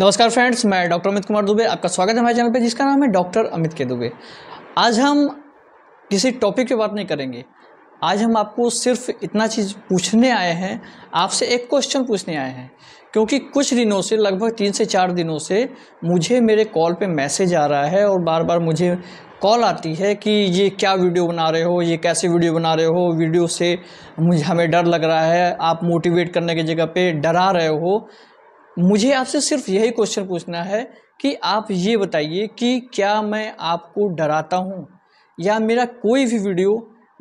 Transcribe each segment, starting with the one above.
नमस्कार फ्रेंड्स मैं डॉक्टर अमित कुमार दुबे आपका स्वागत है हमारे चैनल पे जिसका नाम है डॉक्टर अमित के दुबे आज हम किसी टॉपिक पे बात नहीं करेंगे आज हम आपको सिर्फ इतना चीज़ पूछने आए हैं आपसे एक क्वेश्चन पूछने आए हैं क्योंकि कुछ दिनों से लगभग तीन से चार दिनों से मुझे मेरे कॉल पर मैसेज आ रहा है और बार बार मुझे कॉल आती है कि ये क्या वीडियो बना रहे हो ये कैसे वीडियो बना रहे हो वीडियो से मुझे हमें डर लग रहा है आप मोटिवेट करने की जगह पे डरा रहे हो मुझे आपसे सिर्फ यही क्वेश्चन पूछना है कि आप ये बताइए कि क्या मैं आपको डराता हूँ या मेरा कोई भी वीडियो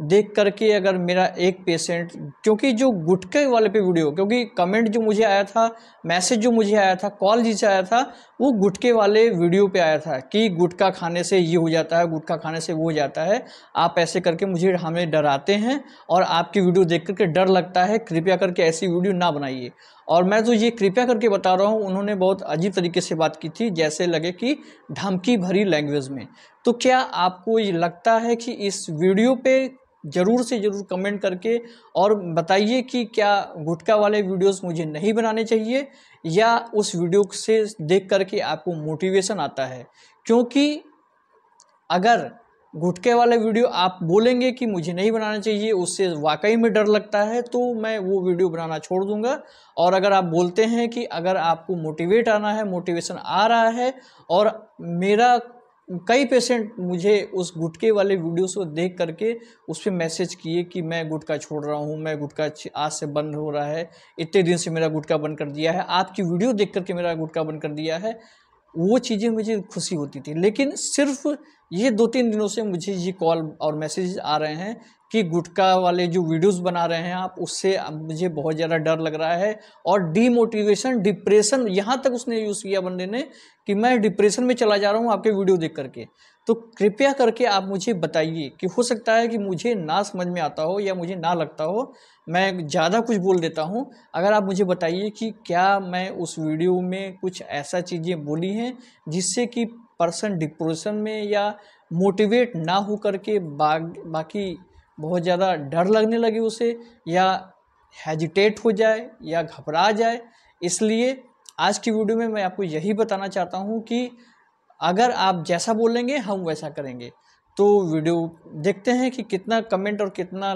देख करके अगर मेरा एक पेशेंट क्योंकि जो गुटके वाले पे वीडियो क्योंकि कमेंट जो मुझे आया था मैसेज जो मुझे आया था कॉल जिसे आया था वो गुटके वाले वीडियो पे आया था कि गुटखा खाने से ये हो जाता है गुटखा खाने से वो हो जाता है आप ऐसे करके मुझे हमें डराते हैं और आपकी वीडियो देख करके डर लगता है कृपया करके ऐसी वीडियो ना बनाइए और मैं जो तो ये कृपया करके बता रहा हूँ उन्होंने बहुत अजीब तरीके से बात की थी जैसे लगे कि धमकी भरी लैंग्वेज में तो क्या आपको ये लगता है कि इस वीडियो पे ज़रूर से ज़रूर कमेंट करके और बताइए कि क्या गुटका वाले वीडियोस मुझे नहीं बनाने चाहिए या उस वीडियो से देख करके आपको मोटिवेशन आता है क्योंकि अगर घुटके वाले वीडियो आप बोलेंगे कि मुझे नहीं बनाना चाहिए उससे वाकई में डर लगता है तो मैं वो वीडियो बनाना छोड़ दूंगा और अगर आप बोलते हैं कि अगर आपको मोटिवेट आना है मोटिवेशन आ रहा है और मेरा कई पेशेंट मुझे उस गुटके वाले वीडियोस को देख करके उस पर मैसेज किए कि मैं गुटका छोड़ रहा हूँ मैं गुटका आज से बंद हो रहा है इतने दिन से मेरा गुटका बंद कर दिया है आपकी वीडियो देख करके मेरा गुटका बंद कर दिया है वो चीज़ें मुझे खुशी होती थी लेकिन सिर्फ ये दो तीन दिनों से मुझे ये कॉल और मैसेज आ रहे हैं कि गुटखा वाले जो वीडियोस बना रहे हैं आप उससे मुझे बहुत ज़्यादा डर लग रहा है और डीमोटिवेशन डिप्रेशन यहाँ तक उसने यूज़ किया बंदे ने कि मैं डिप्रेशन में चला जा रहा हूँ आपके वीडियो देख करके तो कृपया करके आप मुझे बताइए कि हो सकता है कि मुझे ना समझ में आता हो या मुझे ना लगता हो मैं ज़्यादा कुछ बोल देता हूँ अगर आप मुझे बताइए कि क्या मैं उस वीडियो में कुछ ऐसा चीज़ें बोली हैं जिससे कि पर्सन डिप्रेशन में या मोटिवेट ना हो करके बा, बाकी बहुत ज़्यादा डर लगने लगे उसे या हेजिटेट हो जाए या घबरा जाए इसलिए आज की वीडियो में मैं आपको यही बताना चाहता हूँ कि अगर आप जैसा बोलेंगे हम वैसा करेंगे तो वीडियो देखते हैं कि कितना कमेंट और कितना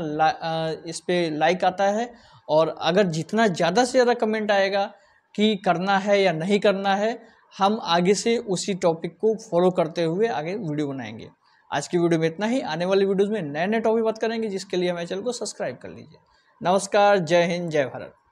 इस पर लाइक आता है और अगर जितना ज़्यादा से ज़्यादा कमेंट आएगा कि करना है या नहीं करना है हम आगे से उसी टॉपिक को फॉलो करते हुए आगे वीडियो बनाएंगे आज की वीडियो में इतना ही आने वाली वीडियोज़ में नए नए टॉपिक बात करेंगे जिसके लिए हमारे चैनल को सब्सक्राइब कर लीजिए नमस्कार जय हिंद जय भारत